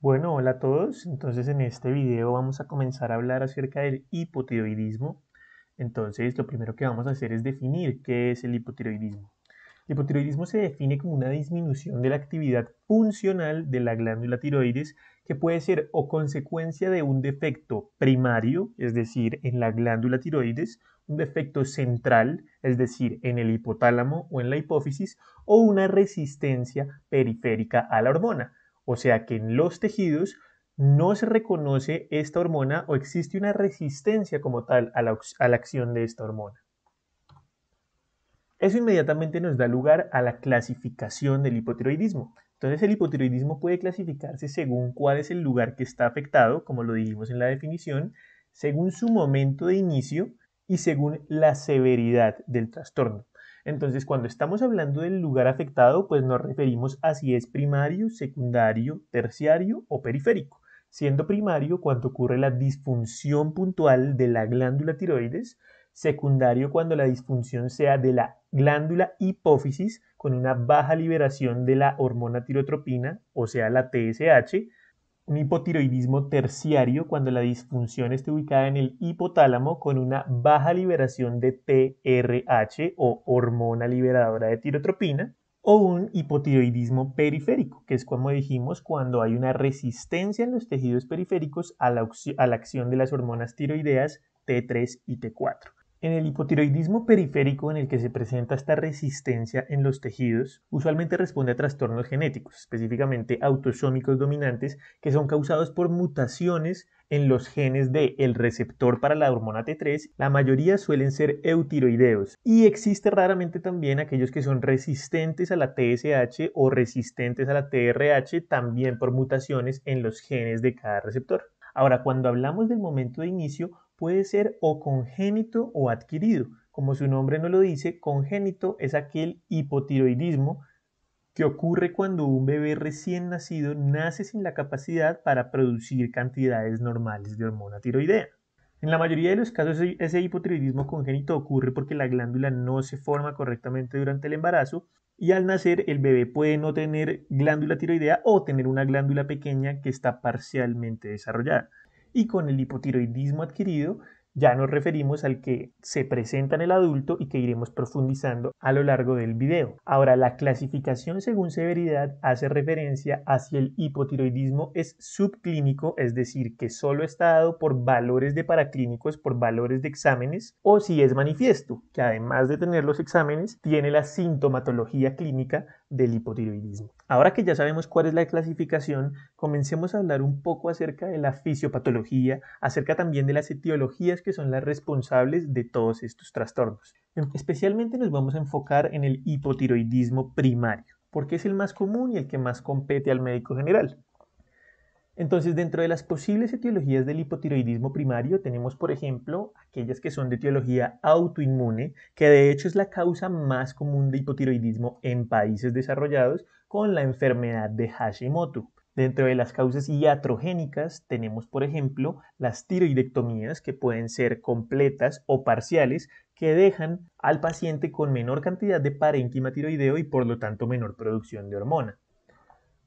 Bueno, hola a todos. Entonces en este video vamos a comenzar a hablar acerca del hipotiroidismo. Entonces lo primero que vamos a hacer es definir qué es el hipotiroidismo. El hipotiroidismo se define como una disminución de la actividad funcional de la glándula tiroides que puede ser o consecuencia de un defecto primario, es decir, en la glándula tiroides, un defecto central, es decir, en el hipotálamo o en la hipófisis, o una resistencia periférica a la hormona. O sea que en los tejidos no se reconoce esta hormona o existe una resistencia como tal a la, acción de esta hormona. Eso inmediatamente nos da lugar a la clasificación del hipotiroidismo. Entonces el hipotiroidismo puede clasificarse según cuál es el lugar que está afectado, como lo dijimos en la definición, según su momento de inicio, y según la severidad del trastorno. Entonces, cuando estamos hablando del lugar afectado, pues nos referimos a si es primario, secundario, terciario o periférico. Siendo primario cuando ocurre la disfunción puntual de la glándula tiroides, secundario cuando la disfunción sea de la glándula hipófisis con una baja liberación de la hormona tirotropina, o sea, la TSH, un hipotiroidismo terciario cuando la disfunción esté ubicada en el hipotálamo con una baja liberación de TRH o hormona liberadora de tirotropina o un hipotiroidismo periférico, que es como dijimos cuando hay una resistencia en los tejidos periféricos a la, a la acción de las hormonas tiroideas T3 y T4. En el hipotiroidismo periférico en el que se presenta esta resistencia en los tejidos, usualmente responde a trastornos genéticos, específicamente autosómicos dominantes, que son causados por mutaciones en los genes del el receptor para la hormona T3, la mayoría suelen ser eutiroideos y existe raramente también aquellos que son resistentes a la TSH o resistentes a la TRH también por mutaciones en los genes de cada receptor. Ahora, cuando hablamos del momento de inicio, puede ser o congénito o adquirido. Como su nombre no lo dice, congénito es aquel hipotiroidismo que ocurre cuando un bebé recién nacido nace sin la capacidad para producir cantidades normales de hormona tiroidea. En la mayoría de los casos ese hipotiroidismo congénito ocurre porque la glándula no se forma correctamente durante el embarazo y al nacer el bebé puede no tener glándula tiroidea o tener una glándula pequeña que está parcialmente desarrollada y con el hipotiroidismo adquirido ya nos referimos al que se presenta en el adulto y que iremos profundizando a lo largo del video. Ahora, la clasificación según severidad hace referencia a si el hipotiroidismo es subclínico, es decir, que solo está dado por valores de paraclínicos, por valores de exámenes, o si es manifiesto, que además de tener los exámenes, tiene la sintomatología clínica del hipotiroidismo. Ahora que ya sabemos cuál es la clasificación, comencemos a hablar un poco acerca de la fisiopatología, acerca también de las etiologías que son las responsables de todos estos trastornos. Especialmente nos vamos a enfocar en el hipotiroidismo primario, porque es el más común y el que más compete al médico general. Entonces, dentro de las posibles etiologías del hipotiroidismo primario, tenemos, por ejemplo, aquellas que son de etiología autoinmune, que de hecho es la causa más común de hipotiroidismo en países desarrollados con la enfermedad de Hashimoto. Dentro de las causas iatrogénicas tenemos, por ejemplo, las tiroidectomías que pueden ser completas o parciales que dejan al paciente con menor cantidad de parénquima tiroideo y por lo tanto menor producción de hormona.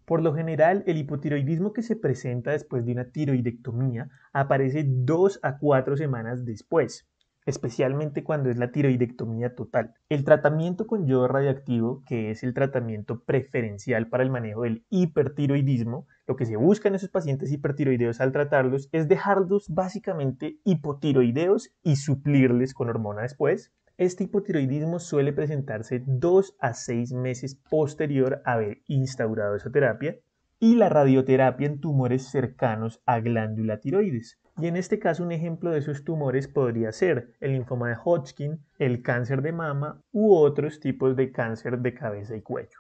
Por lo general, el hipotiroidismo que se presenta después de una tiroidectomía aparece dos a cuatro semanas después, especialmente cuando es la tiroidectomía total. El tratamiento con yodo radioactivo, que es el tratamiento preferencial para el manejo del hipertiroidismo, lo que se busca en esos pacientes hipertiroideos al tratarlos es dejarlos básicamente hipotiroideos y suplirles con hormona después, este hipotiroidismo suele presentarse dos a seis meses posterior a haber instaurado esa terapia y la radioterapia en tumores cercanos a glándula tiroides. Y en este caso un ejemplo de esos tumores podría ser el linfoma de Hodgkin, el cáncer de mama u otros tipos de cáncer de cabeza y cuello,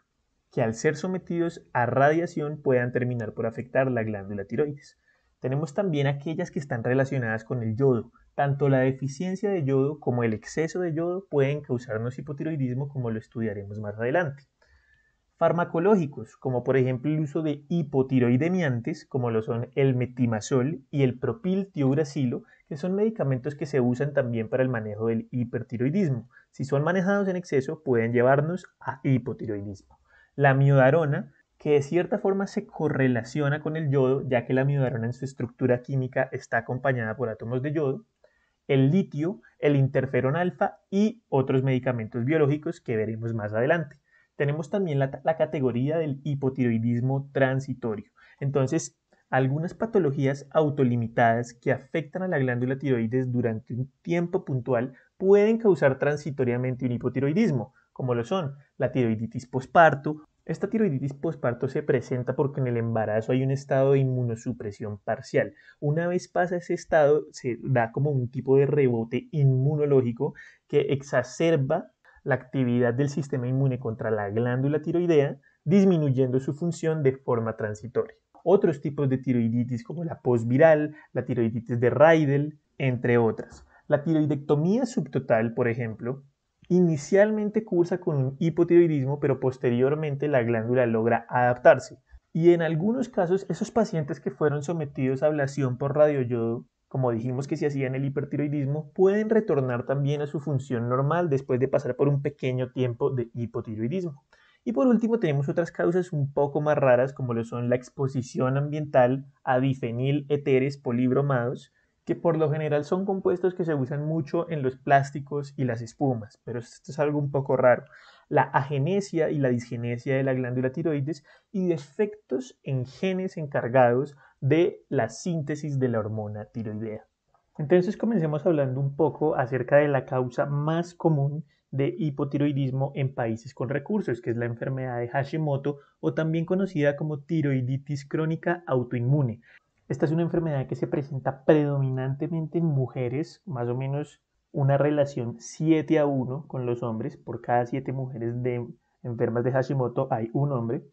que al ser sometidos a radiación puedan terminar por afectar la glándula tiroides. Tenemos también aquellas que están relacionadas con el yodo, tanto la deficiencia de yodo como el exceso de yodo pueden causarnos hipotiroidismo como lo estudiaremos más adelante. Farmacológicos, como por ejemplo el uso de hipotiroidemiantes, como lo son el metimazol y el propiltiogracilo, que son medicamentos que se usan también para el manejo del hipertiroidismo. Si son manejados en exceso, pueden llevarnos a hipotiroidismo. La miodarona, que de cierta forma se correlaciona con el yodo, ya que la miodarona en su estructura química está acompañada por átomos de yodo el litio, el interferón alfa y otros medicamentos biológicos que veremos más adelante. Tenemos también la, la categoría del hipotiroidismo transitorio. Entonces, algunas patologías autolimitadas que afectan a la glándula tiroides durante un tiempo puntual pueden causar transitoriamente un hipotiroidismo, como lo son la tiroiditis posparto esta tiroiditis posparto pues, se presenta porque en el embarazo hay un estado de inmunosupresión parcial. Una vez pasa ese estado, se da como un tipo de rebote inmunológico que exacerba la actividad del sistema inmune contra la glándula tiroidea, disminuyendo su función de forma transitoria. Otros tipos de tiroiditis como la postviral, la tiroiditis de Riedel, entre otras. La tiroidectomía subtotal, por ejemplo, Inicialmente cursa con hipotiroidismo, pero posteriormente la glándula logra adaptarse. Y en algunos casos, esos pacientes que fueron sometidos a ablación por radioyodo, como dijimos que se hacían en el hipertiroidismo, pueden retornar también a su función normal después de pasar por un pequeño tiempo de hipotiroidismo. Y por último tenemos otras causas un poco más raras como lo son la exposición ambiental a bifenil eteres polibromados, que por lo general son compuestos que se usan mucho en los plásticos y las espumas, pero esto es algo un poco raro. La agenesia y la disgenesia de la glándula tiroides y defectos en genes encargados de la síntesis de la hormona tiroidea. Entonces comencemos hablando un poco acerca de la causa más común de hipotiroidismo en países con recursos, que es la enfermedad de Hashimoto o también conocida como tiroiditis crónica autoinmune, esta es una enfermedad que se presenta predominantemente en mujeres, más o menos una relación 7 a 1 con los hombres. Por cada 7 mujeres enfermas de Hashimoto hay un hombre.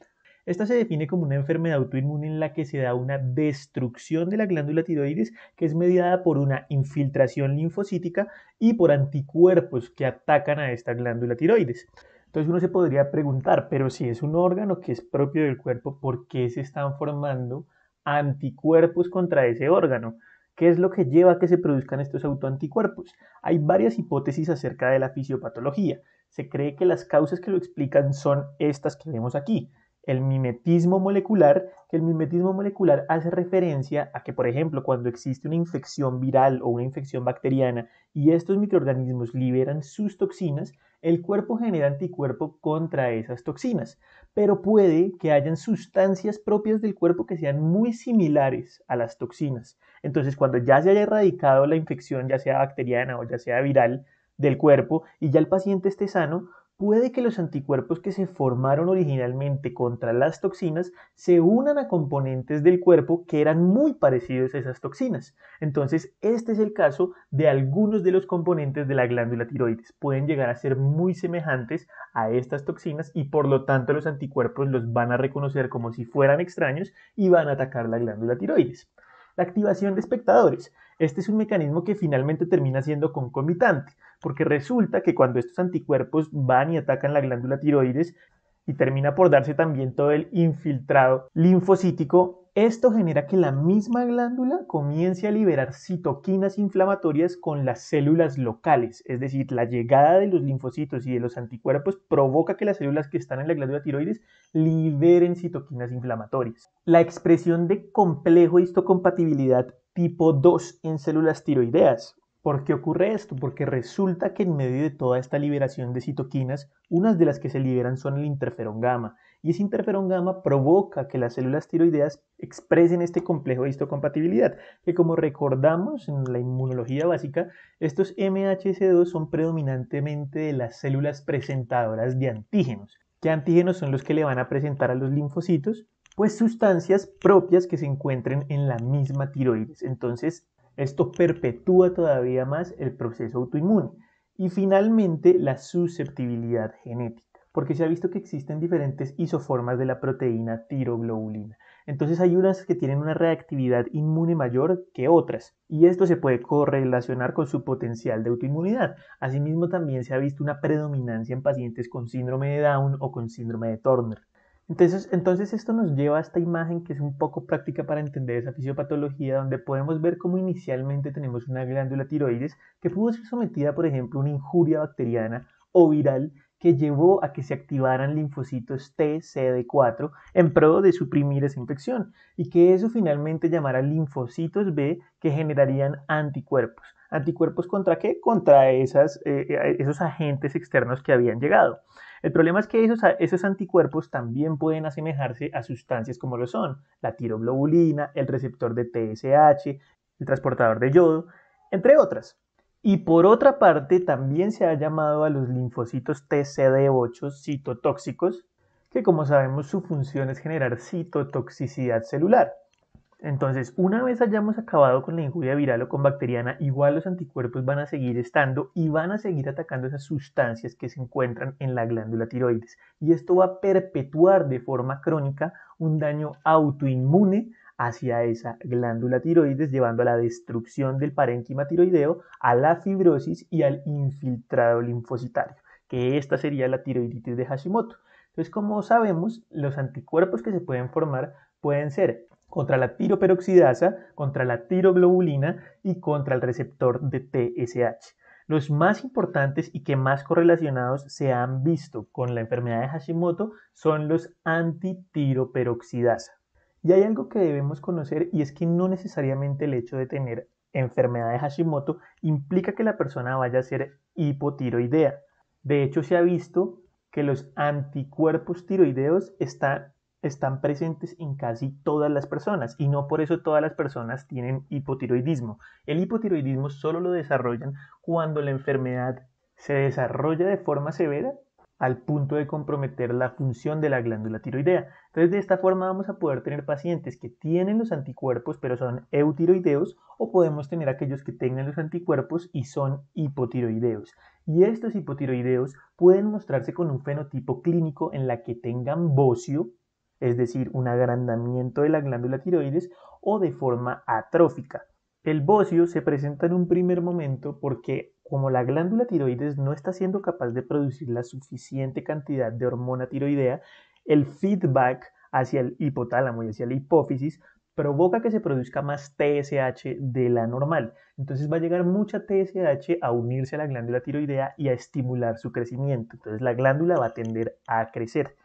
Esta se define como una enfermedad autoinmune en la que se da una destrucción de la glándula tiroides que es mediada por una infiltración linfocítica y por anticuerpos que atacan a esta glándula tiroides. Entonces uno se podría preguntar, pero si es un órgano que es propio del cuerpo, ¿por qué se están formando anticuerpos contra ese órgano. ¿Qué es lo que lleva a que se produzcan estos autoanticuerpos? Hay varias hipótesis acerca de la fisiopatología. Se cree que las causas que lo explican son estas que vemos aquí el mimetismo molecular, que el mimetismo molecular hace referencia a que, por ejemplo, cuando existe una infección viral o una infección bacteriana y estos microorganismos liberan sus toxinas, el cuerpo genera anticuerpo contra esas toxinas, pero puede que hayan sustancias propias del cuerpo que sean muy similares a las toxinas. Entonces, cuando ya se haya erradicado la infección, ya sea bacteriana o ya sea viral del cuerpo, y ya el paciente esté sano, puede que los anticuerpos que se formaron originalmente contra las toxinas se unan a componentes del cuerpo que eran muy parecidos a esas toxinas. Entonces, este es el caso de algunos de los componentes de la glándula tiroides. Pueden llegar a ser muy semejantes a estas toxinas y por lo tanto los anticuerpos los van a reconocer como si fueran extraños y van a atacar la glándula tiroides. La activación de espectadores este es un mecanismo que finalmente termina siendo concomitante, porque resulta que cuando estos anticuerpos van y atacan la glándula tiroides y termina por darse también todo el infiltrado linfocítico, esto genera que la misma glándula comience a liberar citoquinas inflamatorias con las células locales, es decir, la llegada de los linfocitos y de los anticuerpos provoca que las células que están en la glándula tiroides liberen citoquinas inflamatorias. La expresión de complejo histocompatibilidad tipo 2 en células tiroideas. ¿Por qué ocurre esto? Porque resulta que en medio de toda esta liberación de citoquinas, unas de las que se liberan son el interferón gamma. Y ese interferón gamma provoca que las células tiroideas expresen este complejo de histocompatibilidad, que como recordamos en la inmunología básica, estos MHC2 son predominantemente de las células presentadoras de antígenos. ¿Qué antígenos son los que le van a presentar a los linfocitos? pues sustancias propias que se encuentren en la misma tiroides. Entonces, esto perpetúa todavía más el proceso autoinmune. Y finalmente, la susceptibilidad genética, porque se ha visto que existen diferentes isoformas de la proteína tiroglobulina. Entonces hay unas que tienen una reactividad inmune mayor que otras, y esto se puede correlacionar con su potencial de autoinmunidad. Asimismo, también se ha visto una predominancia en pacientes con síndrome de Down o con síndrome de Turner. Entonces, esto nos lleva a esta imagen que es un poco práctica para entender esa fisiopatología, donde podemos ver cómo inicialmente tenemos una glándula tiroides que pudo ser sometida, por ejemplo, a una injuria bacteriana o viral que llevó a que se activaran linfocitos T, CD4 en pro de suprimir esa infección y que eso finalmente llamara linfocitos B que generarían anticuerpos. ¿Anticuerpos contra qué? Contra eh, eh, esos agentes externos que habían llegado. El problema es que esos, anticuerpos también pueden asemejarse a sustancias como lo son la tiroglobulina, el receptor de TSH, el transportador de yodo, entre otras. Y por otra parte, también se ha llamado a los linfocitos TCD8 citotóxicos, que como sabemos su función es generar citotoxicidad celular. Entonces, una vez hayamos acabado con la injuria viral o con bacteriana, igual los anticuerpos van a seguir estando y van a seguir atacando esas sustancias que se encuentran en la glándula tiroides. Y esto va a perpetuar de forma crónica un daño autoinmune hacia esa glándula tiroides, llevando a la destrucción del parénquima tiroideo, a la fibrosis y al infiltrado linfocitario, que esta sería la tiroiditis de Hashimoto. Entonces, como sabemos, los anticuerpos que se pueden formar pueden ser contra la tiroperoxidasa, contra la tiroglobulina y contra el receptor de TSH. Los más importantes y que más correlacionados se han visto con la enfermedad de Hashimoto son los antitiroperoxidasa. Y hay algo que debemos conocer y es que no necesariamente el hecho de tener enfermedad de Hashimoto implica que la persona vaya a ser hipotiroidea. De hecho, se ha visto que los anticuerpos tiroideos están están presentes en casi todas las personas y no por eso todas las personas tienen hipotiroidismo. El hipotiroidismo solo lo desarrollan cuando la enfermedad se desarrolla de forma severa al punto de comprometer la función de la glándula tiroidea. Entonces de esta forma vamos a poder tener pacientes que tienen los anticuerpos pero son eutiroideos o podemos tener aquellos que tengan los anticuerpos y son hipotiroideos. Y estos hipotiroideos pueden mostrarse con un fenotipo clínico en la que tengan bocio es decir, un agrandamiento de la glándula tiroides o de forma atrófica. El bocio se presenta en un primer momento porque como la glándula tiroides no está siendo capaz de producir la suficiente cantidad de hormona tiroidea, el feedback hacia el hipotálamo y hacia la hipófisis provoca que se produzca más TSH de la normal. Entonces va a llegar mucha TSH a unirse a la glándula tiroidea y a estimular su crecimiento. Entonces la glándula va a tender a crecer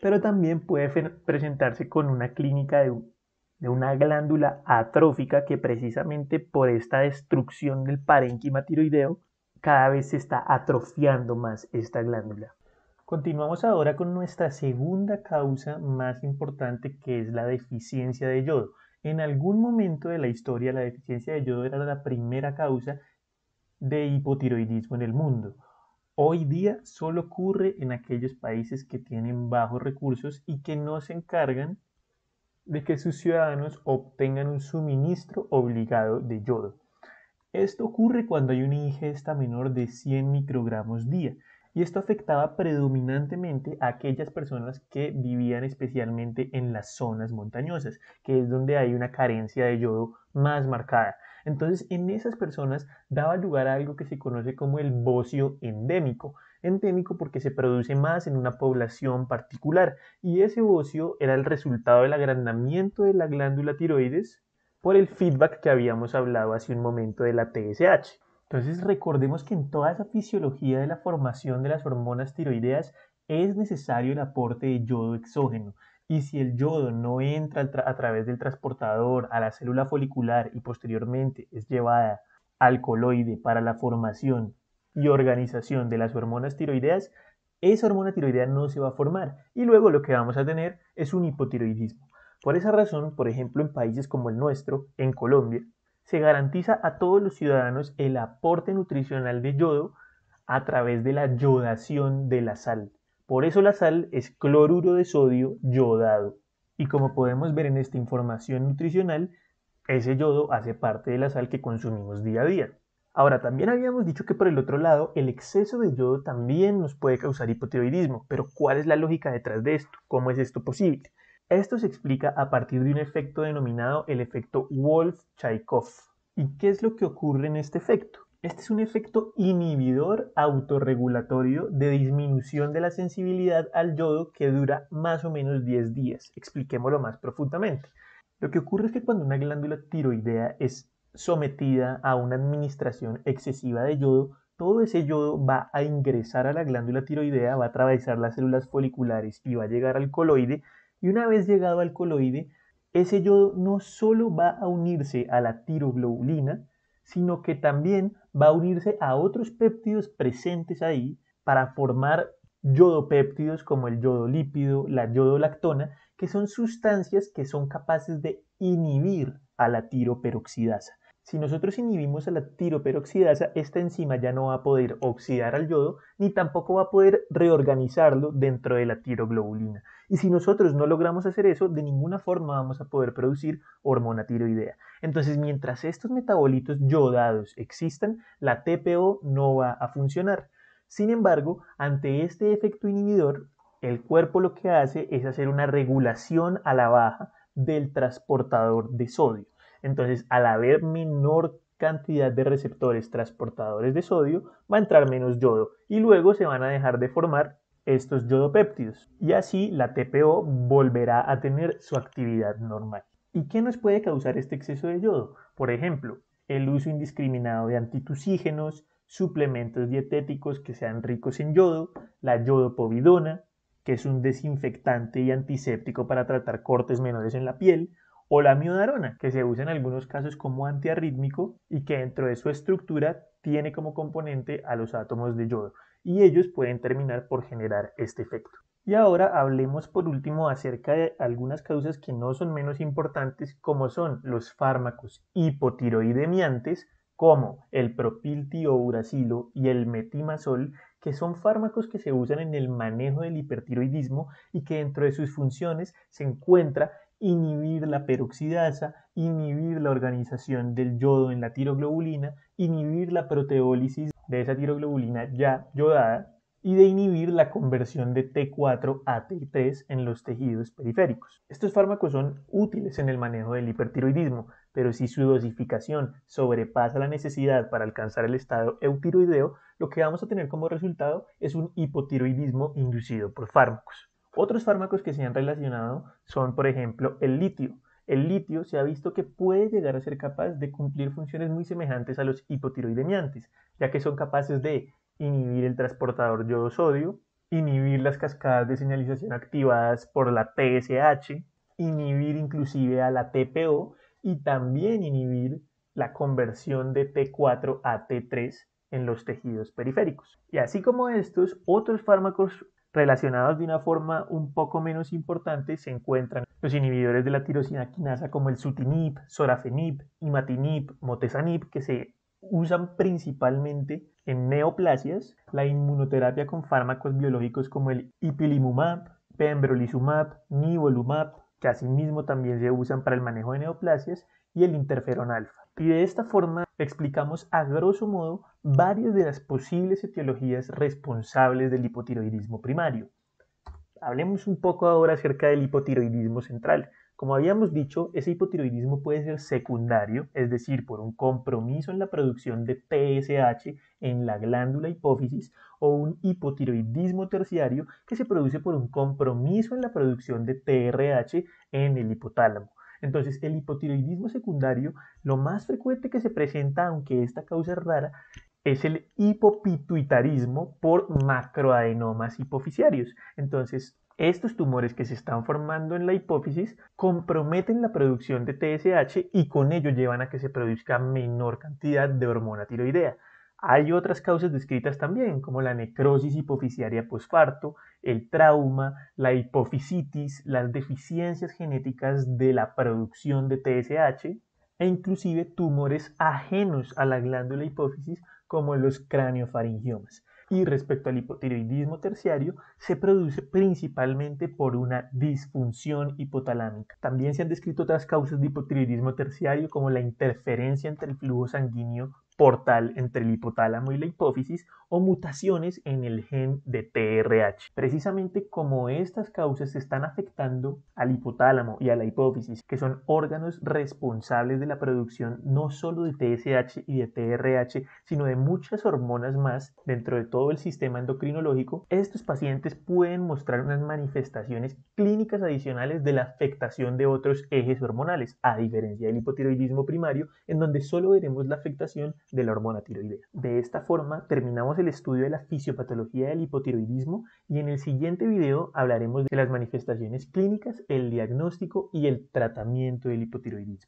pero también puede presentarse con una clínica de, una glándula atrófica que precisamente por esta destrucción del parénquima tiroideo cada vez se está atrofiando más esta glándula. Continuamos ahora con nuestra segunda causa más importante que es la deficiencia de yodo. En algún momento de la historia la deficiencia de yodo era la primera causa de hipotiroidismo en el mundo hoy día solo ocurre en aquellos países que tienen bajos recursos y que no se encargan de que sus ciudadanos obtengan un suministro obligado de yodo. Esto ocurre cuando hay una ingesta menor de 100 microgramos día y esto afectaba predominantemente a aquellas personas que vivían especialmente en las zonas montañosas, que es donde hay una carencia de yodo más marcada. Entonces, en esas personas daba lugar a algo que se conoce como el bocio endémico. Endémico porque se produce más en una población particular y ese bocio era el resultado del agrandamiento de la glándula tiroides por el feedback que habíamos hablado hace un momento de la TSH. Entonces recordemos que en toda esa fisiología de la formación de las hormonas tiroideas es necesario el aporte de yodo exógeno. Y si el yodo no entra a través del transportador a la célula folicular y posteriormente es llevada al coloide para la formación y organización de las hormonas tiroideas, esa hormona tiroidea no se va a formar y luego lo que vamos a tener es un hipotiroidismo. Por esa razón, por ejemplo, en países como el nuestro, en Colombia, se garantiza a todos los ciudadanos el aporte nutricional de yodo a través de la yodación de la sal. Por eso la sal es cloruro de sodio yodado. Y como podemos ver en esta información nutricional, ese yodo hace parte de la sal que consumimos día a día. Ahora, también habíamos dicho que por el otro lado, el exceso de yodo también nos puede causar hipotiroidismo, pero ¿cuál es la lógica detrás de esto? ¿Cómo es esto posible? Esto se explica a partir de un efecto denominado el efecto wolf chaikov ¿Y qué es lo que ocurre en este efecto? Este es un efecto inhibidor autorregulatorio de disminución de la sensibilidad al yodo que dura más o menos 10 días. Expliquémoslo más profundamente. Lo que ocurre es que cuando una glándula tiroidea es sometida a una administración excesiva de yodo, todo ese yodo va a ingresar a la glándula tiroidea, va a atravesar las células foliculares y va a llegar al coloide. Y una vez llegado al coloide, ese yodo no solo va a unirse a la tiroglobulina, sino que también va a unirse a otros péptidos presentes ahí para formar yodopéptidos como el yodolípido, la yodolactona, que son sustancias que son capaces de inhibir a la tiroperoxidasa. Si nosotros inhibimos a la tiroperoxidasa, esta enzima ya no va a poder oxidar al yodo ni tampoco va a poder reorganizarlo dentro de la tiroglobulina. Y si nosotros no logramos hacer eso, de ninguna forma vamos a poder producir hormona tiroidea. Entonces, mientras estos metabolitos yodados existan, la TPO no va a funcionar. Sin embargo, ante este efecto inhibidor, el cuerpo lo que hace es hacer una regulación a la baja del transportador de sodio. Entonces, al haber menor cantidad de receptores transportadores de sodio, va a entrar menos yodo y luego se van a dejar de formar estos yodopéptidos y así la TPO volverá a tener su actividad normal. ¿Y qué nos puede causar este exceso de yodo? Por ejemplo, el uso indiscriminado de antitusígenos, suplementos dietéticos que sean ricos en yodo, la yodopovidona, que es un desinfectante y antiséptico para tratar cortes menores en la piel, o la miodarona, que se usa en algunos casos como antiarrítmico y que dentro de su estructura tiene como componente a los átomos de yodo, y ellos pueden terminar por generar este efecto. Y ahora hablemos por último acerca de algunas causas que no son menos importantes, como son los fármacos hipotiroidemiantes, como el propiltiouracilo y el metimazol, que son fármacos que se usan en el manejo del hipertiroidismo y que dentro de sus funciones se encuentra inhibir la peroxidasa, inhibir la organización del yodo en la tiroglobulina, inhibir la proteólisis de esa tiroglobulina ya yodada y de inhibir la conversión de T4 a T3 en los tejidos periféricos. Estos fármacos son útiles en el manejo del hipertiroidismo, pero si su dosificación sobrepasa la necesidad para alcanzar el estado eutiroideo, lo que vamos a tener como resultado es un hipotiroidismo inducido por fármacos. Otros fármacos que se han relacionado son, por ejemplo, el litio. El litio se ha visto que puede llegar a ser capaz de cumplir funciones muy semejantes a los hipotiroidemiantes, ya que son capaces de inhibir el transportador yodo-sodio, inhibir las cascadas de señalización activadas por la TSH, inhibir inclusive a la TPO y también inhibir la conversión de T4 a T3 en los tejidos periféricos. Y así como estos, otros fármacos Relacionados de una forma un poco menos importante se encuentran los inhibidores de la tirosina quinasa como el sutinib, sorafenib, imatinib, motesanib, que se usan principalmente en neoplasias, la inmunoterapia con fármacos biológicos como el ipilimumab, pembrolizumab, nivolumab, que asimismo también se usan para el manejo de neoplasias, y el interferón alfa. Y de esta forma explicamos a grosso modo varias de las posibles etiologías responsables del hipotiroidismo primario. Hablemos un poco ahora acerca del hipotiroidismo central. Como habíamos dicho, ese hipotiroidismo puede ser secundario, es decir, por un compromiso en la producción de TSH en la glándula hipófisis, o un hipotiroidismo terciario que se produce por un compromiso en la producción de TRH en el hipotálamo. Entonces, el hipotiroidismo secundario, lo más frecuente que se presenta, aunque esta causa es rara, es el hipopituitarismo por macroadenomas hipoficiarios. Entonces, estos tumores que se están formando en la hipófisis comprometen la producción de TSH y con ello llevan a que se produzca menor cantidad de hormona tiroidea. Hay otras causas descritas también, como la necrosis hipoficiaria posparto, el trauma, la hipofisitis, las deficiencias genéticas de la producción de TSH e inclusive tumores ajenos a la glándula hipófisis como los cráneofaringiomas. Y respecto al hipotiroidismo terciario, se produce principalmente por una disfunción hipotalámica. También se han descrito otras causas de hipotiroidismo terciario como la interferencia entre el flujo sanguíneo portal entre el hipotálamo y la hipófisis o mutaciones en el gen de TRH. Precisamente como estas causas están afectando al hipotálamo y a la hipófisis, que son órganos responsables de la producción no solo de TSH y de TRH, sino de muchas hormonas más dentro de todo el sistema endocrinológico, estos pacientes pueden mostrar unas manifestaciones clínicas adicionales de la afectación de otros ejes hormonales, a diferencia del hipotiroidismo primario, en donde solo veremos la afectación de la hormona tiroidea. De esta forma terminamos el estudio de la fisiopatología del hipotiroidismo y en el siguiente video hablaremos de las manifestaciones clínicas, el diagnóstico y el tratamiento del hipotiroidismo.